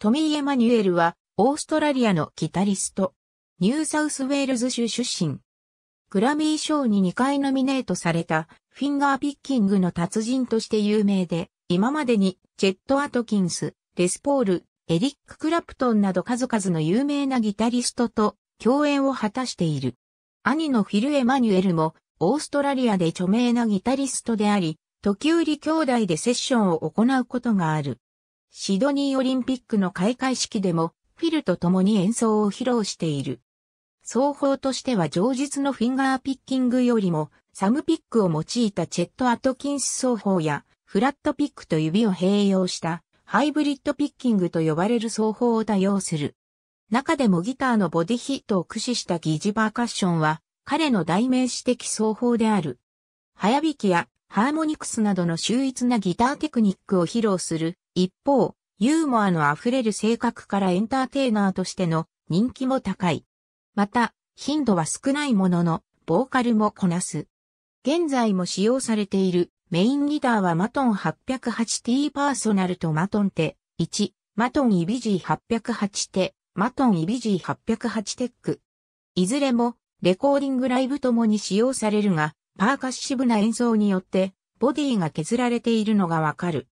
トミー・エマニュエルは、オーストラリアのギタリスト。ニューサウスウェールズ州出身。グラミー賞に2回ノミネートされた、フィンガーピッキングの達人として有名で、今までに、ジェット・アトキンス、レスポール、エリック・クラプトンなど数々の有名なギタリストと共演を果たしている。兄のフィル・エマニュエルも、オーストラリアで著名なギタリストであり、時折兄弟でセッションを行うことがある。シドニーオリンピックの開会式でも、フィルと共に演奏を披露している。奏法としては上述のフィンガーピッキングよりも、サムピックを用いたチェット・アトキンス奏法や、フラットピックと指を併用した、ハイブリッドピッキングと呼ばれる奏法を多用する。中でもギターのボディヒットを駆使した疑似パーカッションは、彼の代名詞的奏法である。早弾きやハーモニクスなどの秀逸なギターテクニックを披露する。一方、ユーモアの溢れる性格からエンターテイナーとしての人気も高い。また、頻度は少ないものの、ボーカルもこなす。現在も使用されているメインギターはマトン 808T パーソナルとマトンテ1、マトンイビジー 808T、テマトンイビジー 808T テック。いずれもレコーディングライブともに使用されるが、パーカッシブな演奏によって、ボディが削られているのがわかる。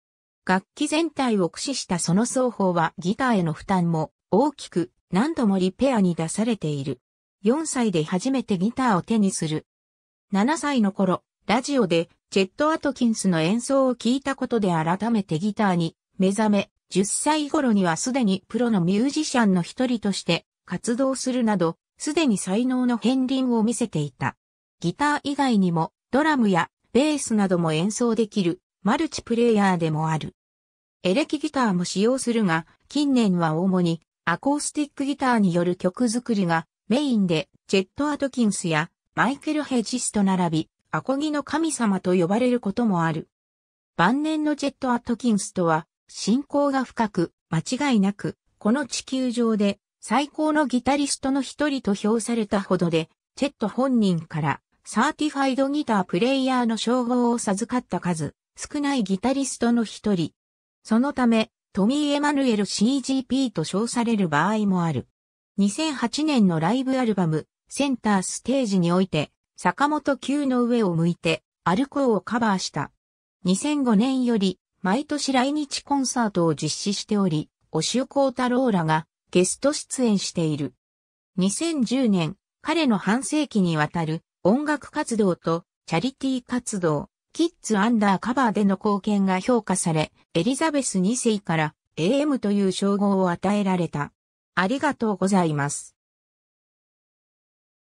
楽器全体を駆使したその奏法はギターへの負担も大きく何度もリペアに出されている。4歳で初めてギターを手にする。7歳の頃、ラジオでチェット・アトキンスの演奏を聞いたことで改めてギターに目覚め、10歳頃にはすでにプロのミュージシャンの一人として活動するなど、すでに才能の片鱗を見せていた。ギター以外にもドラムやベースなども演奏できるマルチプレイヤーでもある。エレキギターも使用するが、近年は主にアコースティックギターによる曲作りがメインで、ジェット・アトキンスやマイケル・ヘジスと並び、アコギの神様と呼ばれることもある。晩年のジェット・アトキンスとは、信仰が深く、間違いなく、この地球上で最高のギタリストの一人と評されたほどで、チェット本人からサーティファイドギタープレイヤーの称号を授かった数、少ないギタリストの一人。そのため、トミー・エマヌエル CGP と称される場合もある。2008年のライブアルバム、センターステージにおいて、坂本級の上を向いて、アルコーをカバーした。2005年より、毎年来日コンサートを実施しており、押尾幸太郎らがゲスト出演している。2010年、彼の半世紀にわたる音楽活動とチャリティー活動、キッズアンダーカバーでの貢献が評価され、エリザベス2世から AM という称号を与えられた。ありがとうございます。